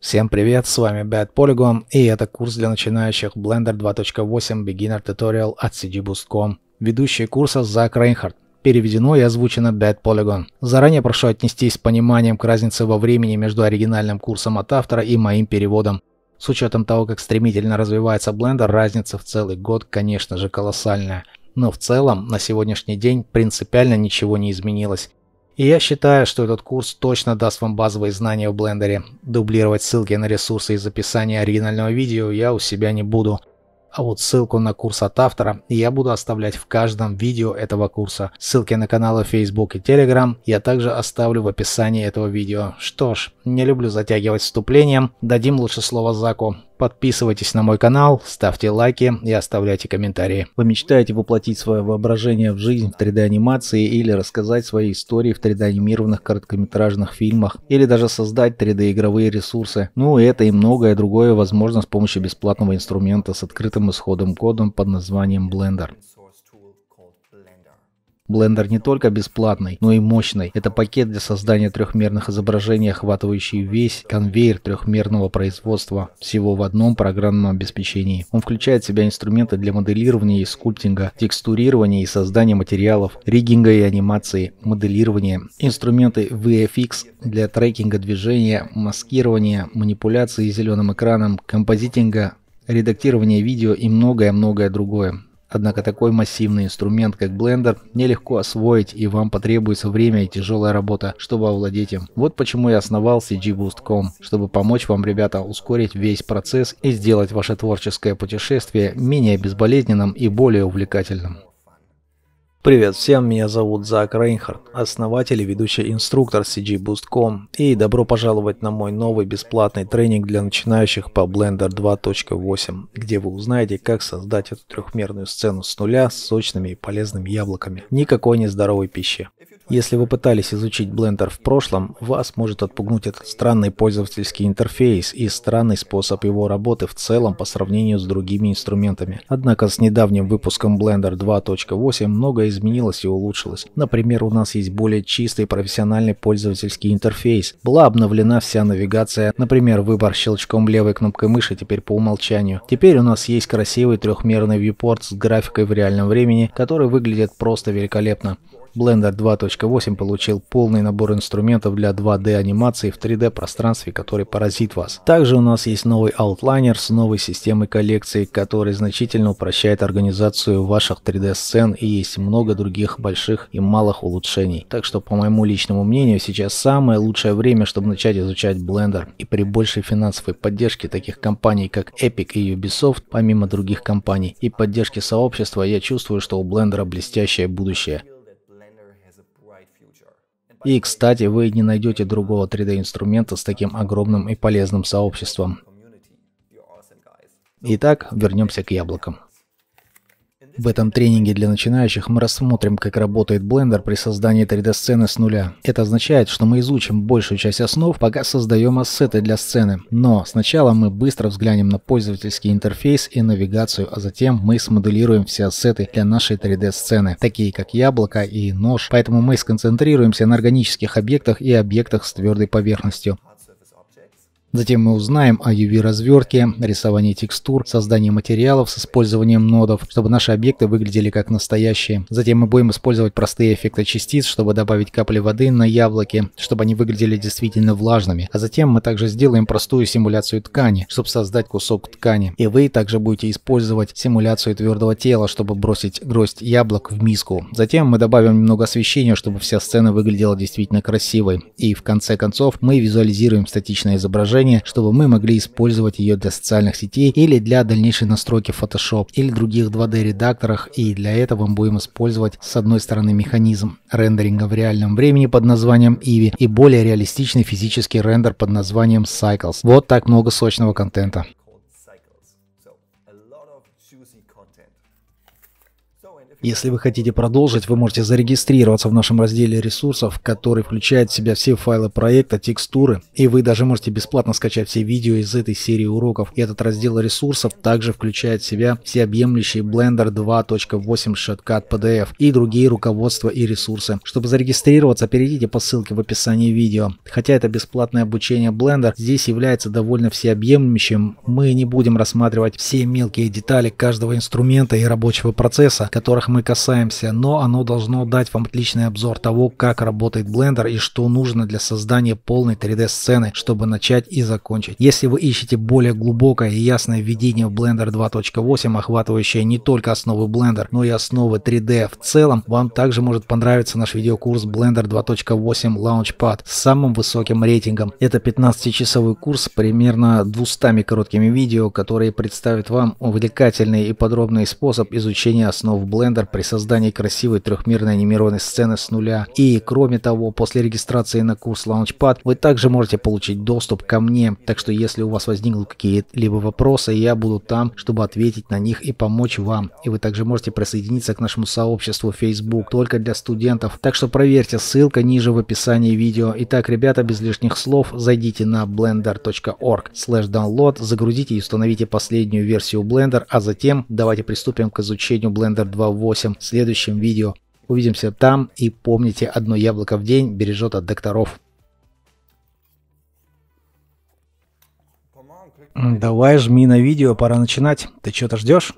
Всем привет, с вами Bad Polygon, и это курс для начинающих Blender 2.8 Beginner Tutorial от cgboost.com. Ведущий курса Зак Рейнхард. Переведено и озвучено Bad Polygon. Заранее прошу отнестись с пониманием к разнице во времени между оригинальным курсом от автора и моим переводом. С учетом того, как стремительно развивается Blender, разница в целый год, конечно же, колоссальная. Но в целом, на сегодняшний день принципиально ничего не изменилось. И я считаю, что этот курс точно даст вам базовые знания в блендере. Дублировать ссылки на ресурсы из описания оригинального видео я у себя не буду. А вот ссылку на курс от автора я буду оставлять в каждом видео этого курса. Ссылки на каналы Facebook и Telegram я также оставлю в описании этого видео. Что ж, не люблю затягивать вступлением, дадим лучше слово Заку. Подписывайтесь на мой канал, ставьте лайки и оставляйте комментарии. Вы мечтаете воплотить свое воображение в жизнь в 3D-анимации или рассказать свои истории в 3D-анимированных короткометражных фильмах, или даже создать 3D-игровые ресурсы. Ну и это и многое другое возможно с помощью бесплатного инструмента с открытым исходом кодом под названием Blender. Blender не только бесплатный, но и мощный. Это пакет для создания трехмерных изображений, охватывающий весь конвейер трехмерного производства всего в одном программном обеспечении. Он включает в себя инструменты для моделирования и скульптинга, текстурирования и создания материалов, риггинга и анимации, моделирования, инструменты VFX для трекинга движения, маскирования, манипуляции зеленым экраном, композитинга, редактирования видео и многое-многое другое. Однако такой массивный инструмент, как Blender, нелегко освоить и вам потребуется время и тяжелая работа, чтобы овладеть им. Вот почему я основал CGBoost.com, чтобы помочь вам, ребята, ускорить весь процесс и сделать ваше творческое путешествие менее безболезненным и более увлекательным. Привет всем, меня зовут Зак Рейнхард, основатель и ведущий инструктор CGBoost.com и добро пожаловать на мой новый бесплатный тренинг для начинающих по Blender 2.8, где вы узнаете, как создать эту трехмерную сцену с нуля с сочными и полезными яблоками. Никакой нездоровой пищи. Если вы пытались изучить Blender в прошлом, вас может отпугнуть этот странный пользовательский интерфейс и странный способ его работы в целом по сравнению с другими инструментами. Однако с недавним выпуском Blender 2.8 многое изменилось и улучшилось. Например, у нас есть более чистый профессиональный пользовательский интерфейс. Была обновлена вся навигация, например, выбор щелчком левой кнопкой мыши теперь по умолчанию. Теперь у нас есть красивый трехмерный viewport с графикой в реальном времени, который выглядит просто великолепно. Blender 2.8 получил полный набор инструментов для 2D анимации в 3D пространстве, который поразит вас. Также у нас есть новый Outliner с новой системой коллекции, который значительно упрощает организацию ваших 3D сцен и есть много других больших и малых улучшений. Так что по моему личному мнению сейчас самое лучшее время, чтобы начать изучать Blender. И при большей финансовой поддержке таких компаний как Epic и Ubisoft, помимо других компаний, и поддержки сообщества, я чувствую, что у Blender блестящее будущее. И, кстати, вы не найдете другого 3D-инструмента с таким огромным и полезным сообществом. Итак, вернемся к яблокам. В этом тренинге для начинающих мы рассмотрим, как работает Blender при создании 3D-сцены с нуля. Это означает, что мы изучим большую часть основ, пока создаем ассеты для сцены. Но сначала мы быстро взглянем на пользовательский интерфейс и навигацию, а затем мы смоделируем все ассеты для нашей 3D-сцены, такие как яблоко и нож. Поэтому мы сконцентрируемся на органических объектах и объектах с твердой поверхностью. Затем мы узнаем о UV-развертке, рисовании текстур, создании материалов с использованием нодов, чтобы наши объекты выглядели как настоящие. Затем мы будем использовать простые эффекты частиц, чтобы добавить капли воды на яблоки, чтобы они выглядели действительно влажными. А затем мы также сделаем простую симуляцию ткани, чтобы создать кусок ткани. И вы также будете использовать симуляцию твердого тела, чтобы бросить гроздь яблок в миску. Затем мы добавим немного освещения, чтобы вся сцена выглядела действительно красивой. И в конце концов мы визуализируем статичное изображение приложение, чтобы мы могли использовать ее для социальных сетей или для дальнейшей настройки Photoshop или других 2D редакторах, и для этого мы будем использовать с одной стороны механизм рендеринга в реальном времени под названием Eevee и более реалистичный физический рендер под названием Cycles. Вот так много сочного контента. Если вы хотите продолжить, вы можете зарегистрироваться в нашем разделе ресурсов, который включает в себя все файлы проекта, текстуры, и вы даже можете бесплатно скачать все видео из этой серии уроков. И этот раздел ресурсов также включает в себя всеобъемлющий Blender 2.8 Shotcut PDF и другие руководства и ресурсы. Чтобы зарегистрироваться, перейдите по ссылке в описании видео. Хотя это бесплатное обучение Blender, здесь является довольно всеобъемлющим. Мы не будем рассматривать все мелкие детали каждого инструмента и рабочего процесса, которых мы касаемся, но оно должно дать вам отличный обзор того, как работает Blender и что нужно для создания полной 3D-сцены, чтобы начать и закончить. Если вы ищете более глубокое и ясное введение в Blender 2.8, охватывающее не только основы Blender, но и основы 3D в целом, вам также может понравиться наш видеокурс Blender 2.8 Launchpad с самым высоким рейтингом. Это 15-часовой курс примерно 200 короткими видео, которые представят вам увлекательный и подробный способ изучения основ в Blender при создании красивой трехмерной анимированной сцены с нуля. И, кроме того, после регистрации на курс Launchpad вы также можете получить доступ ко мне, так что если у вас возникнут какие-либо вопросы, я буду там, чтобы ответить на них и помочь вам. И вы также можете присоединиться к нашему сообществу Facebook только для студентов, так что проверьте, ссылка ниже в описании видео. Итак, ребята, без лишних слов, зайдите на blender.org download, загрузите и установите последнюю версию Blender, а затем давайте приступим к изучению Blender 52.8 в следующем видео. Увидимся там и помните, одно яблоко в день бережет от докторов. Давай жми на видео, пора начинать. Ты что-то ждешь?